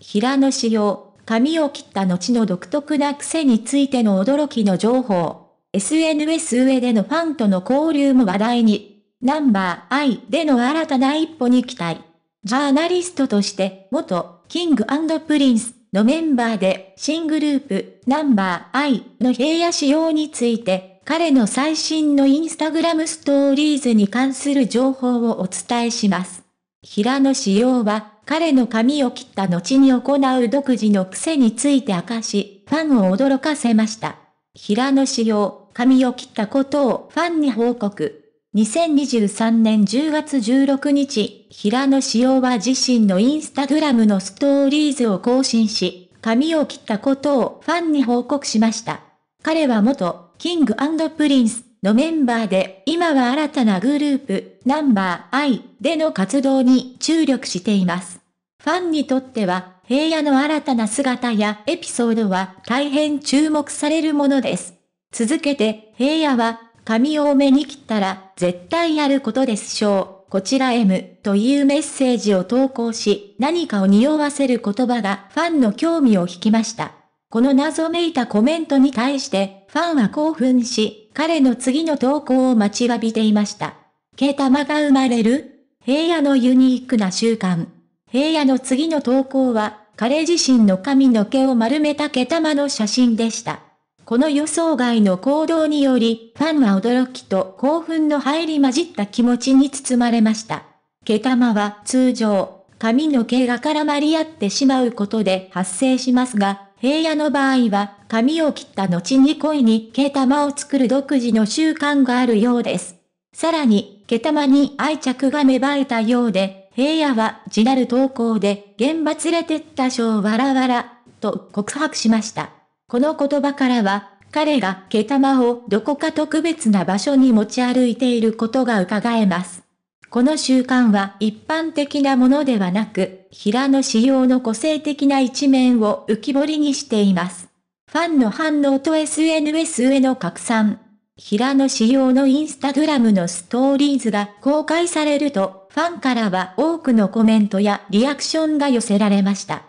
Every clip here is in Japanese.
平野紫耀、髪を切った後の独特な癖についての驚きの情報。SNS 上でのファンとの交流も話題に。ナンバーアイでの新たな一歩に期待。ジャーナリストとして、元、キングプリンスのメンバーで、新グループ、ナンバーアイの平野仕様について、彼の最新のインスタグラムストーリーズに関する情報をお伝えします。平野仕様は、彼の髪を切った後に行う独自の癖について明かし、ファンを驚かせました。平野紫耀、髪を切ったことをファンに報告。2023年10月16日、平野紫耀は自身のインスタグラムのストーリーズを更新し、髪を切ったことをファンに報告しました。彼は元、キングプリンスのメンバーで、今は新たなグループ、ナンバー I での活動に注力しています。ファンにとっては、平野の新たな姿やエピソードは大変注目されるものです。続けて、平野は、髪を多めに切ったら、絶対やることでしょう。こちら M というメッセージを投稿し、何かを匂わせる言葉がファンの興味を引きました。この謎めいたコメントに対して、ファンは興奮し、彼の次の投稿を待ちわびていました。毛玉が生まれる平野のユニークな習慣。平野の次の投稿は、彼自身の髪の毛を丸めた毛玉の写真でした。この予想外の行動により、ファンは驚きと興奮の入り混じった気持ちに包まれました。毛玉は通常、髪の毛が絡まり合ってしまうことで発生しますが、平野の場合は、髪を切った後に恋に毛玉を作る独自の習慣があるようです。さらに、毛玉に愛着が芽生えたようで、平野は、地なる投稿で、現場連れてった賞わらわら、と告白しました。この言葉からは、彼が毛玉をどこか特別な場所に持ち歩いていることが伺えます。この習慣は一般的なものではなく、平野仕様の個性的な一面を浮き彫りにしています。ファンの反応と SNS への拡散。平野仕様のインスタグラムのストーリーズが公開されるとファンからは多くのコメントやリアクションが寄せられました。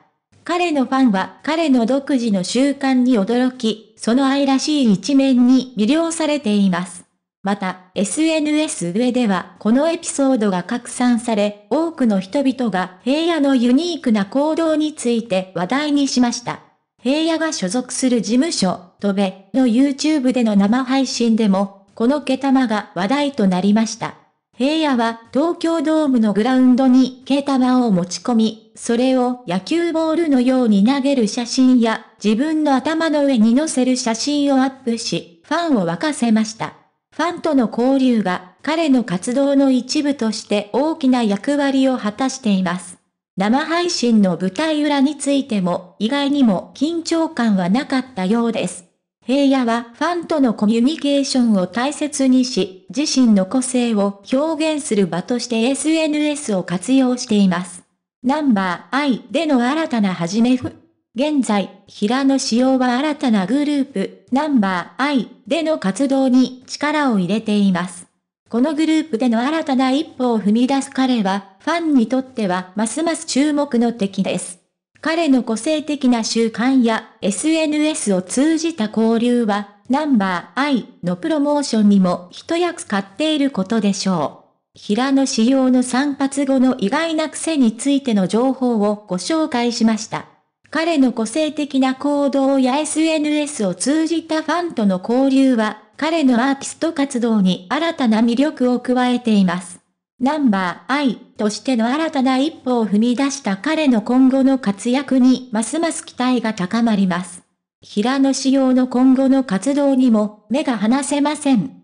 彼のファンは彼の独自の習慣に驚き、その愛らしい一面に魅了されています。また、SNS 上ではこのエピソードが拡散され、多くの人々が平野のユニークな行動について話題にしました。平野が所属する事務所、戸べの YouTube での生配信でも、この毛玉が話題となりました。平野は東京ドームのグラウンドに毛玉を持ち込み、それを野球ボールのように投げる写真や自分の頭の上に乗せる写真をアップし、ファンを沸かせました。ファンとの交流が彼の活動の一部として大きな役割を果たしています。生配信の舞台裏についても意外にも緊張感はなかったようです。平野はファンとのコミュニケーションを大切にし、自身の個性を表現する場として SNS を活用しています。ナンバー I での新たな始めふ。現在、平野仕耀は新たなグループ、ナンバー I での活動に力を入れています。このグループでの新たな一歩を踏み出す彼は、ファンにとってはますます注目の敵です。彼の個性的な習慣や SNS を通じた交流は、ナンバー I のプロモーションにも一役買っていることでしょう。平野仕様の散髪後の意外な癖についての情報をご紹介しました。彼の個性的な行動や SNS を通じたファンとの交流は、彼のアーティスト活動に新たな魅力を加えています。ナンバー I としての新たな一歩を踏み出した彼の今後の活躍にますます期待が高まります。平野仕様の今後の活動にも目が離せません。